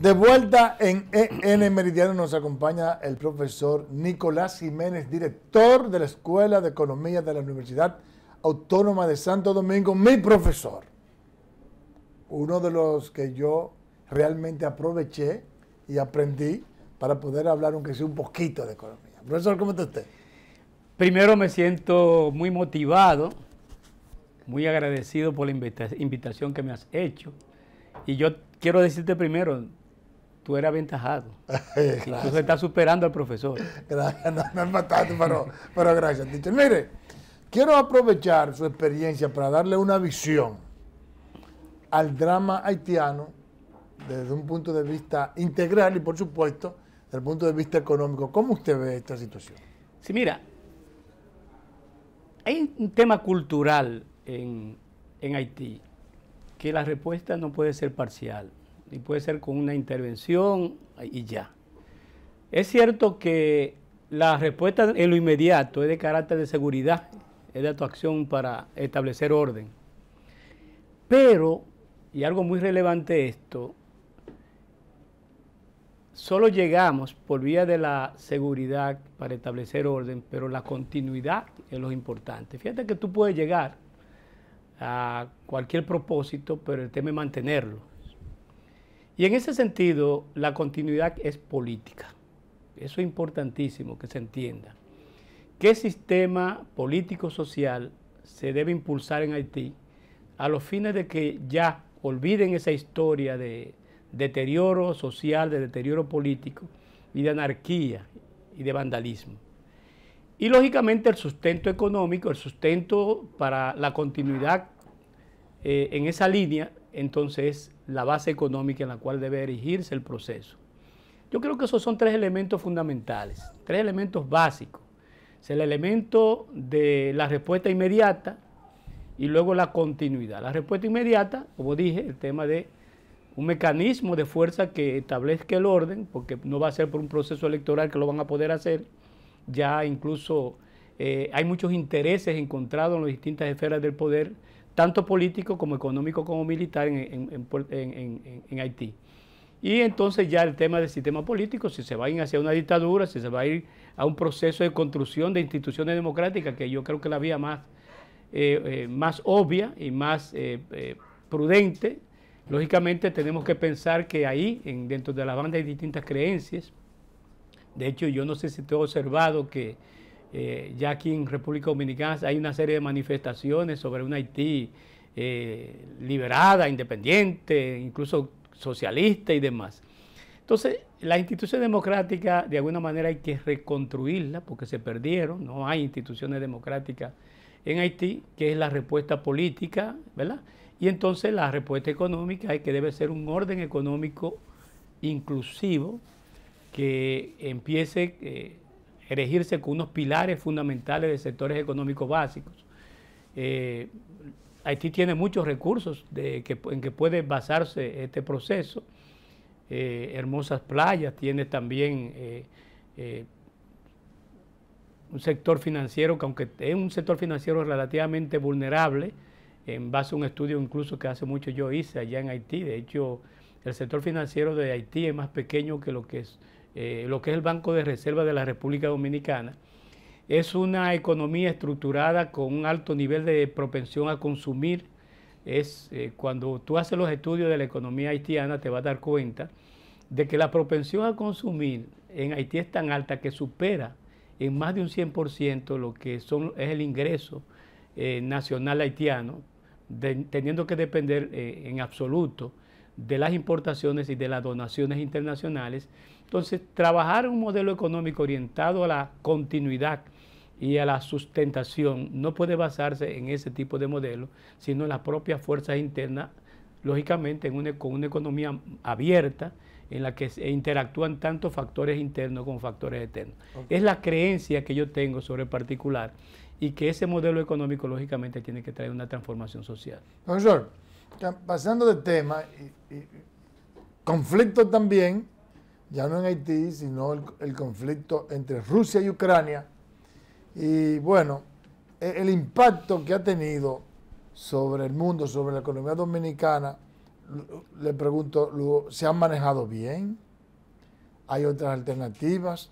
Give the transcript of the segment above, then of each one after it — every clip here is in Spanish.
De vuelta en EN Meridiano nos acompaña el profesor Nicolás Jiménez, director de la Escuela de Economía de la Universidad Autónoma de Santo Domingo, mi profesor. Uno de los que yo realmente aproveché y aprendí para poder hablar, aunque sea un poquito de economía. Profesor, ¿cómo está usted? Primero me siento muy motivado, muy agradecido por la invitación que me has hecho. Y yo quiero decirte primero, tú eres aventajado. Entonces está superando al profesor. Gracias, no, es bastante pero, pero gracias, Mire, quiero aprovechar su experiencia para darle una visión al drama haitiano desde un punto de vista integral y, por supuesto, desde el punto de vista económico. ¿Cómo usted ve esta situación? Sí, mira, hay un tema cultural en, en Haití que la respuesta no puede ser parcial y puede ser con una intervención y ya. Es cierto que la respuesta en lo inmediato es de carácter de seguridad, es de actuación para establecer orden. Pero, y algo muy relevante esto, solo llegamos por vía de la seguridad para establecer orden, pero la continuidad es lo importante. Fíjate que tú puedes llegar a cualquier propósito, pero el tema es mantenerlo. Y en ese sentido, la continuidad es política. Eso es importantísimo que se entienda. ¿Qué sistema político-social se debe impulsar en Haití a los fines de que ya olviden esa historia de deterioro social, de deterioro político y de anarquía y de vandalismo? Y lógicamente el sustento económico, el sustento para la continuidad eh, en esa línea entonces la base económica en la cual debe erigirse el proceso. Yo creo que esos son tres elementos fundamentales, tres elementos básicos. Es el elemento de la respuesta inmediata y luego la continuidad. La respuesta inmediata, como dije, el tema de un mecanismo de fuerza que establezca el orden, porque no va a ser por un proceso electoral que lo van a poder hacer. Ya incluso eh, hay muchos intereses encontrados en las distintas esferas del poder tanto político como económico como militar en, Haití. Y entonces ya el tema del sistema político, si se va a ir hacia una dictadura, si se va a ir a un proceso de construcción de instituciones democráticas, que yo creo que la vía más, eh, eh, más obvia y más eh, prudente, lógicamente tenemos que pensar que ahí, en, dentro de la banda, hay distintas creencias. De hecho, yo no sé si te he observado que eh, ya aquí en República Dominicana hay una serie de manifestaciones sobre una Haití eh, liberada, independiente, incluso socialista y demás. Entonces, la institución democrática de alguna manera hay que reconstruirla porque se perdieron, no hay instituciones democráticas en Haití, que es la respuesta política, ¿verdad? Y entonces la respuesta económica es que debe ser un orden económico inclusivo que empiece... Eh, erigirse con unos pilares fundamentales de sectores económicos básicos. Eh, Haití tiene muchos recursos en que puede basarse este proceso. Eh, hermosas playas, tiene también eh, un sector financiero que aunque es un sector financiero relativamente vulnerable, en base a un estudio incluso que hace mucho yo hice allá en Haití, de hecho el sector financiero de Haití es más pequeño que lo que es eh, lo que es el Banco de Reserva de la República Dominicana, es una economía estructurada con un alto nivel de propensión a consumir. Eh, cuando tú haces los estudios de la economía haitiana te vas a dar cuenta de que la propensión a consumir en Haití es tan alta que supera en más de un 100% lo que es el ingreso eh, nacional haitiano, teniendo que depender en absoluto de las importaciones y de las donaciones internacionales entonces, trabajar un modelo económico orientado a la continuidad y a la sustentación no puede basarse en ese tipo de modelo, sino en las propias fuerzas internas, lógicamente en una, con una economía abierta en la que interactúan tanto factores internos como factores externos. Es la creencia que yo tengo sobre el particular y que ese modelo económico lógicamente tiene que traer una transformación social. Profesor, pasando de tema, conflicto también ya no en Haití, sino el, conflicto entre Rusia y Ucrania. Y bueno, e, el impacto que ha tenido sobre el mundo, sobre la economía dominicana, le pregunto, ¿se han manejado bien? ¿Hay otras alternativas?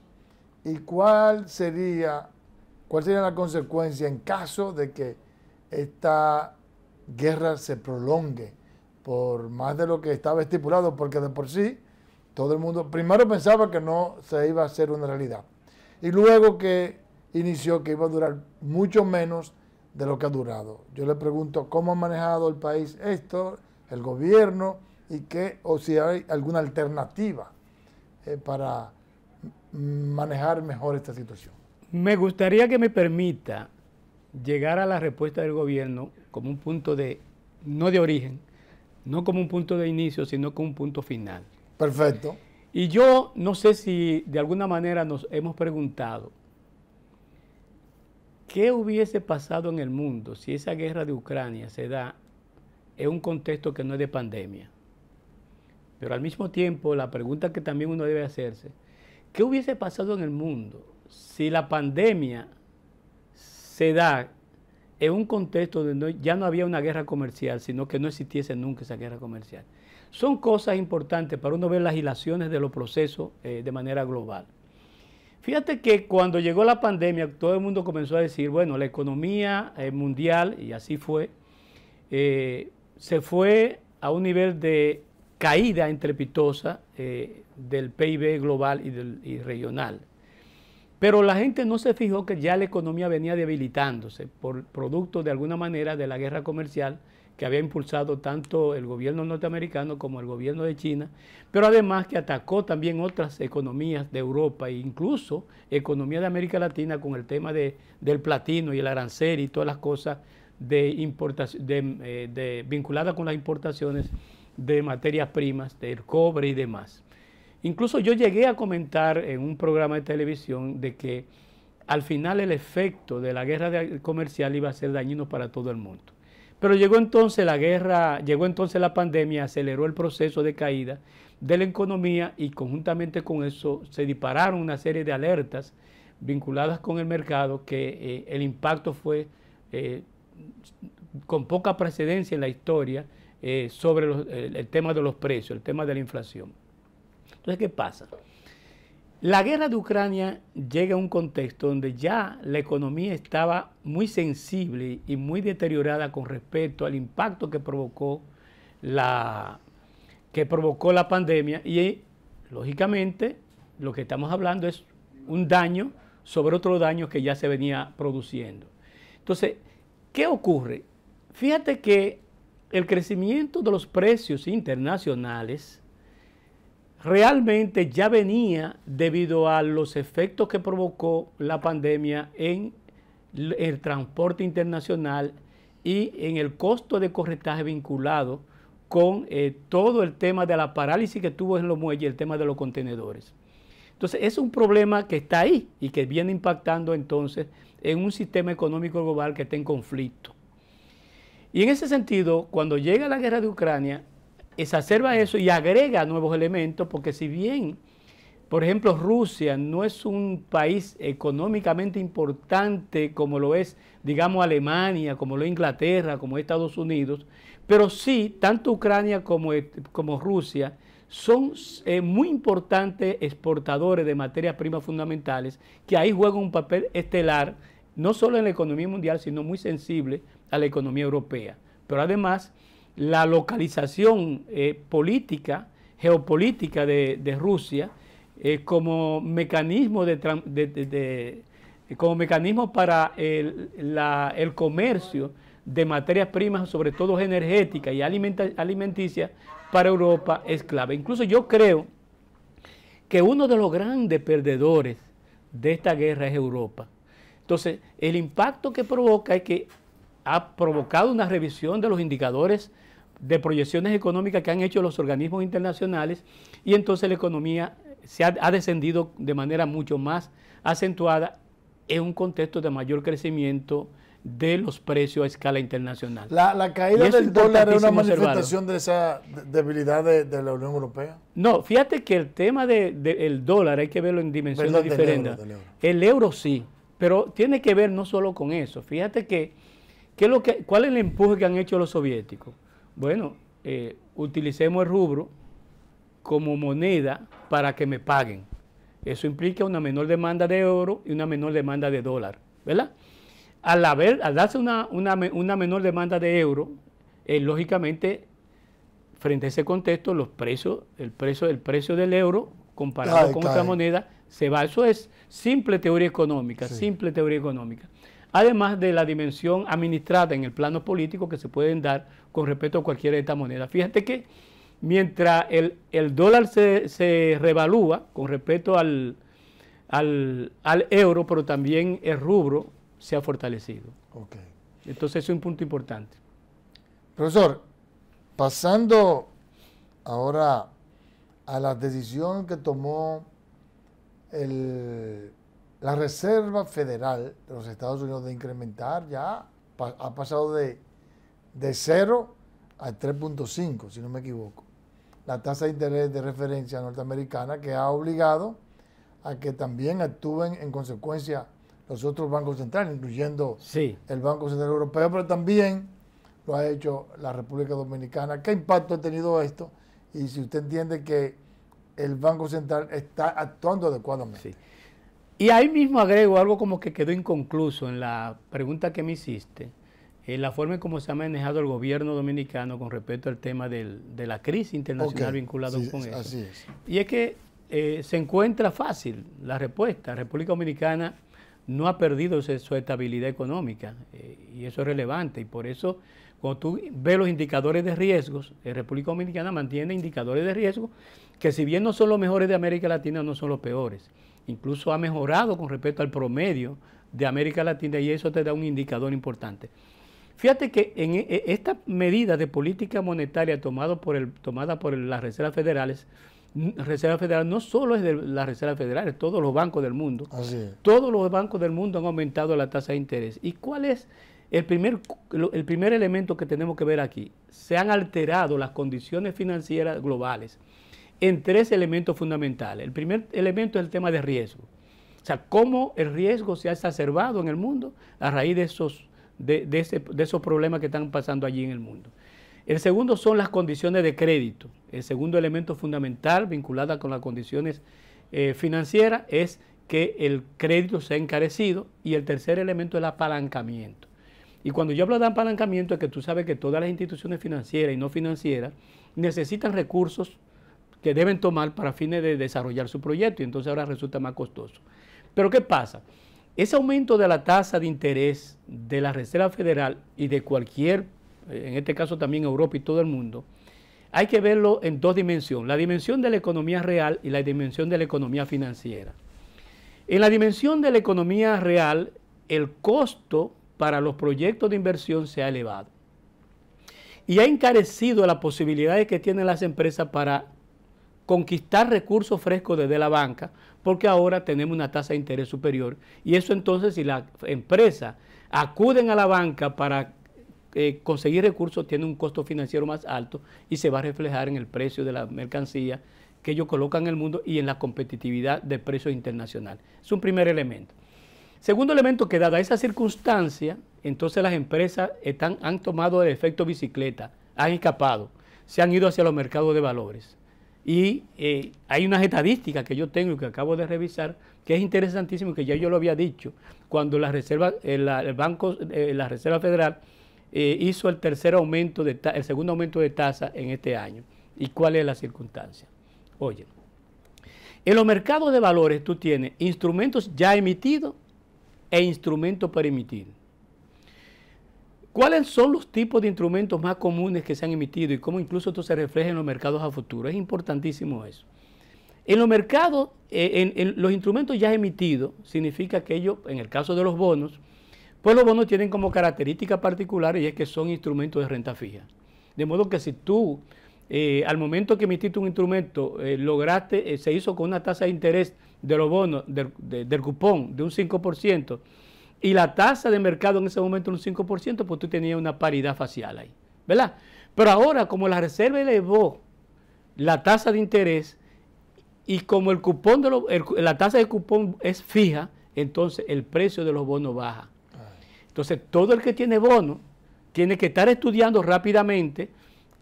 ¿Y cuál sería, cuál sería la consecuencia en caso de que esta guerra se prolongue por más de lo que estaba estipulado? Porque de por sí todo el mundo primero pensaba que no se iba a hacer una realidad. Y luego que inició que iba a durar mucho menos de lo que ha durado. Yo le pregunto cómo ha manejado el país esto, el gobierno, y qué, o si hay alguna alternativa eh, para manejar mejor esta situación. Me gustaría que me permita llegar a la respuesta del gobierno como un punto de, no de origen, no como un punto de inicio, sino como un punto final. Perfecto. Y yo no sé si de alguna manera nos hemos preguntado, ¿qué hubiese pasado en el mundo si esa guerra de Ucrania se da en un contexto que no es de pandemia? Pero al mismo tiempo, la pregunta que también uno debe hacerse, ¿qué hubiese pasado en el mundo si la pandemia se da en un contexto donde ya no había una guerra comercial, sino que no existiese nunca esa guerra comercial. Son cosas importantes para uno ver las ilaciones de los procesos eh, de manera global. Fíjate que cuando llegó la pandemia, todo el mundo comenzó a decir, bueno, la economía eh, mundial, y así fue, eh, se fue a un nivel de caída entrepitosa del PIB global y, del, y regional. Pero la gente no se fijó que ya la economía venía debilitándose por producto de alguna manera de la guerra comercial que había impulsado tanto el gobierno norteamericano como el gobierno de China, pero además que atacó también otras economías de Europa e incluso economía de América Latina con el tema de, del platino y el arancel y todas las cosas de eh, vinculadas con las importaciones de materias primas, del cobre y demás. Incluso yo llegué a comentar en un programa de televisión de que al final el efecto de la guerra comercial iba a ser dañino para todo el mundo. Pero llegó entonces la guerra, llegó entonces la pandemia, aceleró el proceso de caída de la economía y conjuntamente con eso se dispararon una serie de alertas vinculadas con el mercado que eh, el impacto fue eh, con poca precedencia en la historia eh, sobre el tema de los precios, el tema de la inflación. Entonces, ¿qué pasa? La guerra de Ucrania llega a un contexto donde ya la economía estaba muy sensible y muy deteriorada con respecto al impacto que provocó la, que provocó la pandemia y lógicamente lo que estamos hablando es un daño sobre otro daño que ya se venía produciendo. Entonces, ¿qué ocurre? Fíjate que el crecimiento de los precios internacionales realmente ya venía debido a los efectos que provocó la pandemia en el transporte internacional y en el costo de corretaje vinculado con eh, todo el tema de la parálisis que tuvo en los muelles, el tema de los contenedores. Entonces, es un problema que está ahí y que viene impactando entonces en un sistema económico global que está en conflicto. Y en ese sentido, cuando llega la guerra de Ucrania, exacerba eso y agrega nuevos elementos, porque si bien, por ejemplo, Rusia no es un país económicamente importante como lo es, digamos, Alemania, como lo es Inglaterra, como Estados Unidos, pero sí, tanto Ucrania como, como Rusia son eh, muy importantes exportadores de materias primas fundamentales, que ahí juegan un papel estelar, no solo en la economía mundial, sino muy sensible a la economía europea. Pero además, la localización eh, política, geopolítica de, Rusia eh, como mecanismo de, como mecanismo para el, el comercio de materias primas, sobre todo energética y alimenticia para Europa es clave. Incluso yo creo que uno de los grandes perdedores de esta guerra es Europa. Entonces, el impacto que provoca es que ha provocado una revisión de los indicadores de proyecciones económicas que han hecho los organismos internacionales y entonces la economía se ha, descendido de manera mucho más acentuada en un contexto de mayor crecimiento de los precios a escala internacional. ¿La, caída del dólar es una manifestación de esa debilidad de, la Unión Europea? No, fíjate que el tema del dólar hay que verlo en dimensiones diferentes. El, euro sí, pero tiene que ver no solo con eso. Fíjate que, lo que ¿cuál es el empuje que han hecho los soviéticos? Bueno, eh, utilicemos el rubro como moneda para que me paguen. Eso implica una menor demanda de oro y una menor demanda de dólar, ¿verdad? Al, darse una, una, menor demanda de euro, eh, lógicamente, frente a ese contexto, el precio, precio del euro comparado con otra moneda se va. Eso es simple teoría económica, simple teoría económica además de la dimensión administrada en el plano político que se pueden dar con respecto a cualquiera de estas monedas. Fíjate que mientras el, dólar se, revalúa con respecto al, al, euro, pero también el rubro se ha fortalecido. Entonces es un punto importante. Profesor, pasando ahora a la decisión que tomó el la Reserva Federal de los Estados Unidos de incrementar ya ha pasado de, de 0 a 3.5, si no me equivoco. La tasa de interés de referencia norteamericana que ha obligado a que también actúen en consecuencia los otros bancos centrales, incluyendo el Banco Central Europeo, pero también lo ha hecho la República Dominicana. ¿Qué impacto ha tenido esto? Y si usted entiende que el Banco Central está actuando adecuadamente. Sí. Y ahí mismo agrego algo como que quedó inconcluso en la pregunta que me hiciste, en eh, la forma en cómo se ha manejado el gobierno dominicano con respecto al tema de la crisis internacional vinculada con eso. Y es que eh, se encuentra fácil la respuesta. República Dominicana no ha perdido su, estabilidad económica eh, y eso es relevante y por eso cuando tú ves los indicadores de riesgos, la República Dominicana mantiene indicadores de riesgo que si bien no son los mejores de América Latina, no son los peores incluso ha mejorado con respecto al promedio de América Latina y eso te da un indicador importante. Fíjate que en e, e, esta medida de política monetaria tomada por, las reservas federales, Reserva Federal no solo es de las Reserva federales, todos los bancos del mundo. todos los bancos del mundo han aumentado la tasa de interés. ¿Y cuál es el primer elemento que tenemos que ver aquí? Se han alterado las condiciones financieras globales en tres elementos fundamentales. El primer elemento es el tema de riesgo. O sea, cómo el riesgo se ha exacerbado en el mundo a raíz de esos, de, esos problemas que están pasando allí en el mundo. El segundo son las condiciones de crédito. El segundo elemento fundamental vinculado con las condiciones eh, financieras es que el crédito se ha encarecido. Y el tercer elemento es el apalancamiento. Y cuando yo hablo de apalancamiento es que tú sabes que todas las instituciones financieras y no financieras necesitan recursos que deben tomar para fines de desarrollar su proyecto y entonces ahora resulta más costoso. Pero ¿qué pasa? Ese aumento de la tasa de interés de la Reserva Federal y de cualquier, eh, en este caso también Europa y todo el mundo, hay que verlo en dos dimensiones, la dimensión de la economía real y la dimensión de la economía financiera. En la dimensión de la economía real, el costo para los proyectos de inversión se ha elevado y ha encarecido las posibilidades que tienen las empresas para conquistar recursos frescos desde la banca, porque ahora tenemos una tasa de interés superior. Y eso entonces, si las empresas acuden a la banca para eh, conseguir recursos, tiene un costo financiero más alto y se va a reflejar en el precio de la mercancía que ellos colocan en el mundo y en la competitividad de precios internacional. Es un primer elemento. Segundo elemento que dada esa circunstancia, entonces las empresas están, han tomado el efecto bicicleta, han escapado, se han ido hacia los mercados de valores. Y eh, hay unas estadísticas que yo tengo y que acabo de revisar, que es interesantísimo, que ya yo lo había dicho, cuando la Reserva, eh, el banco, eh, la Reserva Federal hizo el tercer aumento, de el segundo aumento de tasa en este año. ¿Y cuál es la circunstancia? Oye, en los mercados de valores tú tienes instrumentos ya emitidos e instrumentos para emitir. ¿Cuáles son los tipos de instrumentos más comunes que se han emitido y cómo incluso esto se refleja en los mercados a futuro? Es importantísimo eso. En los mercados, eh, en, los instrumentos ya emitidos, significa que ellos, en el caso de los bonos, pues los bonos tienen como característica particular y es que son instrumentos de renta fija. De modo que si tú, eh, al momento que emitiste un instrumento, eh, lograste, se hizo con una tasa de interés de los bonos, del, del cupón de un 5%, y la tasa de mercado en ese momento era un 5%, pues tú tenías una paridad facial ahí, ¿verdad? Pero ahora, como la Reserva elevó la tasa de interés y como el cupón de la tasa de cupón es fija, entonces el precio de los bonos baja. Ah. Entonces, todo el que tiene bono tiene que estar estudiando rápidamente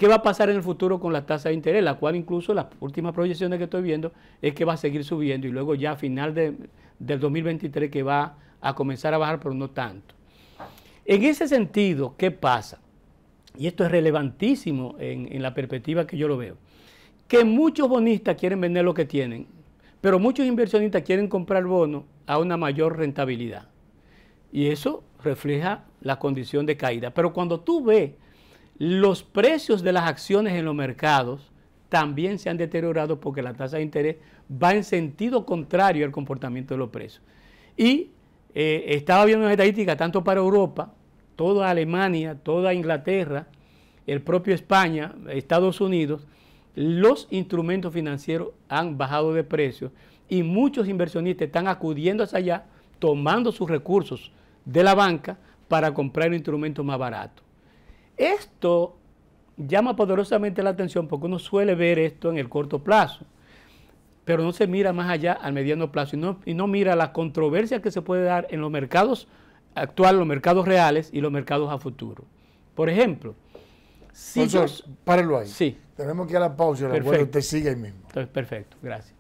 ¿Qué va a pasar en el futuro con la tasa de interés? La cual incluso las últimas proyecciones que estoy viendo es que va a seguir subiendo y luego ya a final del 2023 que va a comenzar a bajar, pero no tanto. En ese sentido, ¿qué pasa? Y esto es relevantísimo en, en la perspectiva que yo lo veo. Que muchos bonistas quieren vender lo que tienen, pero muchos inversionistas quieren comprar bonos a una mayor rentabilidad. Y eso refleja la condición de caída. Pero cuando tú ves los precios de las acciones en los mercados también se han deteriorado porque la tasa de interés va en sentido contrario al comportamiento de los precios. Y eh, estaba viendo una estadística tanto para Europa, toda Alemania, toda Inglaterra, el propio España, Estados Unidos, los instrumentos financieros han bajado de precio y muchos inversionistas están acudiendo hacia allá, tomando sus recursos de la banca para comprar instrumento más barato. Esto llama poderosamente la atención porque uno suele ver esto en el corto plazo, pero no se mira más allá al mediano plazo y no, y no mira la controversia que se puede dar en los mercados actuales, los mercados reales y los mercados a futuro. Por ejemplo, si ahí. Sí. Tenemos que ir a la pausa y usted sigue ahí mismo. Entonces, perfecto, gracias.